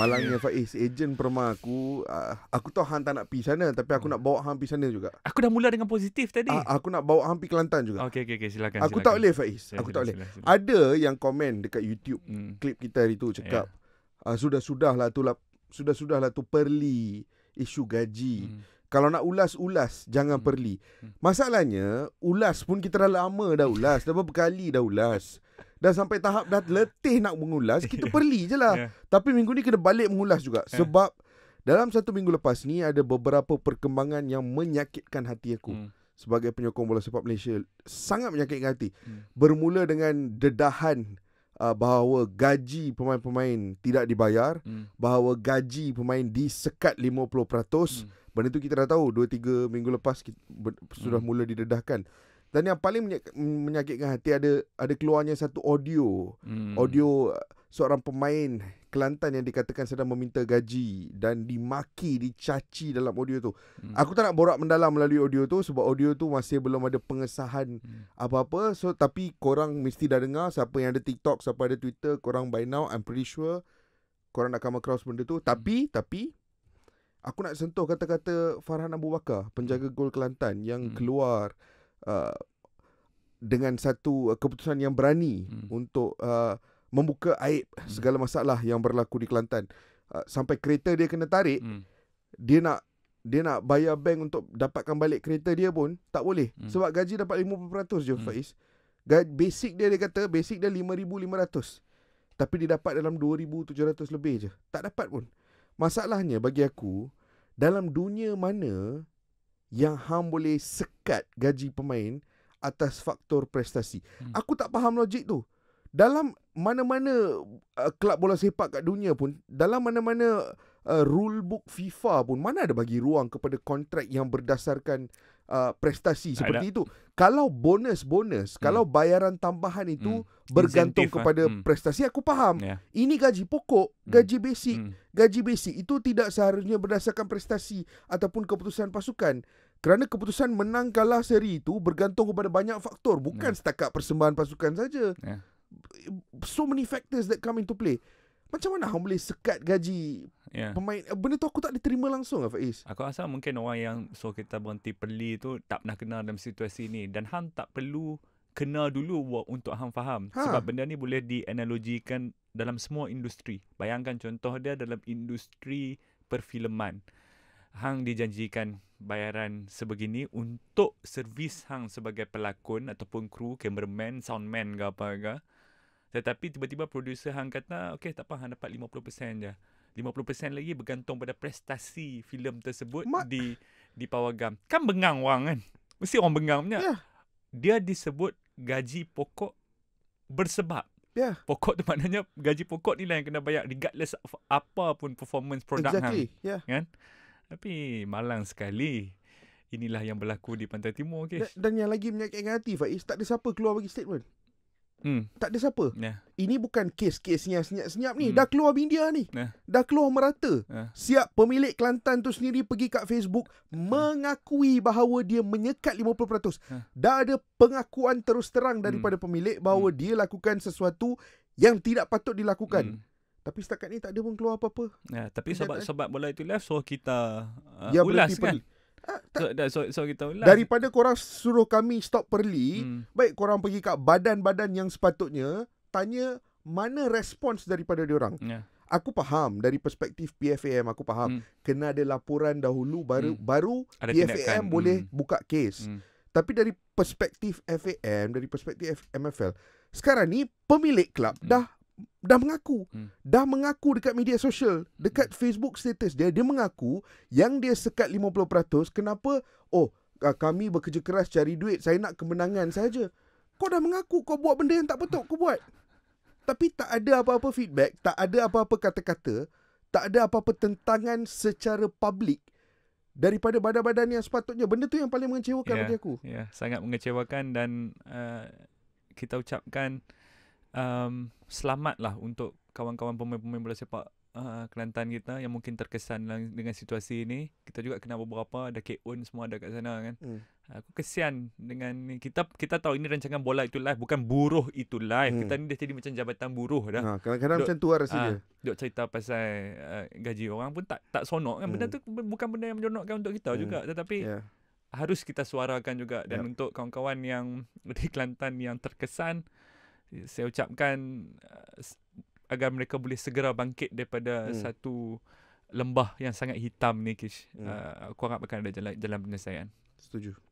Malangnya Faiz Ejen perma aku uh, Aku tahu Han tak nak pergi sana Tapi aku hmm. nak bawa Han pergi sana juga Aku dah mula dengan positif tadi uh, Aku nak bawa Han pergi Kelantan juga Okay, okay, okay silakan Aku silakan. tak boleh Faiz sila, Aku tak boleh Ada yang komen dekat YouTube hmm. Klip kita hari tu cakap yeah. uh, ah, Sudah-sudahlah tu lah Sudah-sudahlah tu perli Isu gaji hmm. Kalau nak ulas-ulas Jangan hmm. perli hmm. Masalahnya Ulas pun kita dah lama dah ulas Dah berapa kali dah ulas dah sampai tahap dah letih nak mengulas kita perli je lah yeah. tapi minggu ni kena balik mengulas juga yeah. sebab dalam satu minggu lepas ni ada beberapa perkembangan yang menyakitkan hati aku hmm. sebagai penyokong bola sepak Malaysia sangat menyakitkan hati hmm. bermula dengan dedahan uh, bahawa gaji pemain-pemain tidak dibayar hmm. bahawa gaji pemain disekat 50% hmm. benda tu kita dah tahu 2 3 minggu lepas kita ber- hmm. sudah mula didedahkan dan yang paling menyakitkan hati ada ada keluarnya satu audio. Hmm. Audio seorang pemain Kelantan yang dikatakan sedang meminta gaji dan dimaki, dicaci dalam audio tu. Hmm. Aku tak nak borak mendalam melalui audio tu sebab audio tu masih belum ada pengesahan hmm. apa-apa. So tapi korang mesti dah dengar siapa yang ada TikTok, siapa ada Twitter, korang by now I'm pretty sure korang nak come across benda tu. Tapi hmm. tapi aku nak sentuh kata-kata Farhan Abu Bakar, penjaga hmm. gol Kelantan yang hmm. keluar Uh, dengan satu uh, keputusan yang berani hmm. untuk uh, membuka aib hmm. segala masalah yang berlaku di Kelantan uh, sampai kereta dia kena tarik hmm. dia nak dia nak bayar bank untuk dapatkan balik kereta dia pun tak boleh hmm. sebab gaji dapat 50% je hmm. Faiz basic dia dia kata basic dia 5500 tapi dia dapat dalam 2700 lebih je tak dapat pun masalahnya bagi aku dalam dunia mana yang hang boleh sekat gaji pemain atas faktor prestasi. Hmm. Aku tak faham logik tu. Dalam mana-mana uh, kelab bola sepak kat dunia pun, dalam mana-mana uh, rule book FIFA pun mana ada bagi ruang kepada kontrak yang berdasarkan uh, prestasi seperti itu. Kalau bonus-bonus, hmm. kalau bayaran tambahan itu hmm. bergantung Incentive, kepada eh? hmm. prestasi, aku faham. Yeah. Ini gaji pokok, hmm. gaji hmm. basic. Hmm. Gaji basic itu tidak seharusnya berdasarkan prestasi ataupun keputusan pasukan. Kerana keputusan menang kalah seri itu bergantung kepada banyak faktor, bukan yeah. Hmm. setakat persembahan pasukan saja. Yeah. So many factors that come into play. Macam mana hang boleh sekat gaji yeah. pemain eh, benda tu aku tak diterima langsung lah Faiz. Aku rasa mungkin orang yang so kita berhenti perli tu tak pernah kenal dalam situasi ni dan hang tak perlu kenal dulu untuk hang faham ha. sebab benda ni boleh dianalogikan dalam semua industri. Bayangkan contoh dia dalam industri perfileman, Hang dijanjikan bayaran sebegini untuk servis hang sebagai pelakon ataupun kru, cameraman, soundman ke apa ke. Tetapi tiba-tiba producer Hang kata, okey tak apa Hang dapat 50% je. 50% lagi bergantung pada prestasi filem tersebut Ma- di di Pawagam. Kan bengang orang kan? Mesti orang bengang punya. Yeah. Dia disebut gaji pokok bersebab. Yeah. Pokok tu maknanya gaji pokok ni lah yang kena bayar regardless of apa pun performance produk exactly. Hang. Yeah. Kan? Tapi malang sekali. Inilah yang berlaku di Pantai Timur. Okay. Dan, dan yang lagi menyakitkan hati Faiz, tak ada siapa keluar bagi statement. Hmm. Tak ada siapa. Yeah. Ini bukan kes-kes yang senyap-senyap ni. Hmm. Dah keluar India ni. Yeah. Dah keluar merata. Yeah. Siap pemilik Kelantan tu sendiri pergi kat Facebook hmm. mengakui bahawa dia menyekat 50%. Yeah. Dah ada pengakuan terus terang daripada hmm. pemilik bahawa hmm. dia lakukan sesuatu yang tidak patut dilakukan. Hmm. Tapi setakat ni tak ada pun keluar apa-apa. Ya, tapi sebab sebab bola itu live so kita uh, yeah, ulas kan. Pergi. Ah, So, so, so kita ulang. Daripada korang suruh kami stop perli, hmm. baik korang pergi kat badan-badan yang sepatutnya, tanya mana respons daripada diorang. Ya. Yeah. Aku faham dari perspektif PFAM aku faham hmm. kena ada laporan dahulu baru hmm. baru ada PFAM tindakan. boleh hmm. buka kes. Hmm. Tapi dari perspektif FAM dari perspektif MFL sekarang ni pemilik kelab hmm. dah dah mengaku hmm. dah mengaku dekat media sosial dekat hmm. Facebook status dia dia mengaku yang dia sekat 50% kenapa oh ah, kami bekerja keras cari duit saya nak kemenangan saja kau dah mengaku kau buat benda yang tak betul kau buat tapi tak ada apa-apa feedback tak ada apa-apa kata-kata tak ada apa-apa tentangan secara publik daripada badan-badan yang sepatutnya benda tu yang paling mengecewakan yeah. bagi aku ya yeah. sangat mengecewakan dan uh, kita ucapkan um, selamatlah untuk kawan-kawan pemain-pemain bola sepak uh, Kelantan kita yang mungkin terkesan dengan situasi ini. Kita juga kena beberapa ada KON semua ada kat sana kan. Hmm. Aku kesian dengan ni. Kita kita tahu ini rancangan bola itu live bukan buruh itu live. Hmm. Kita ni dah jadi macam jabatan buruh dah. Ha, kadang-kadang duk, macam tu lah rasa ha, dia. Dok cerita pasal uh, gaji orang pun tak tak sonok kan. Hmm. Benda tu bukan benda yang menyonokkan untuk kita hmm. juga tetapi yeah. harus kita suarakan juga dan yep. Ya. untuk kawan-kawan yang di Kelantan yang terkesan saya ucapkan uh, agar mereka boleh segera bangkit daripada hmm. satu lembah yang sangat hitam ni kish hmm. uh, aku harapkan ada jalan jalan penyelesaian setuju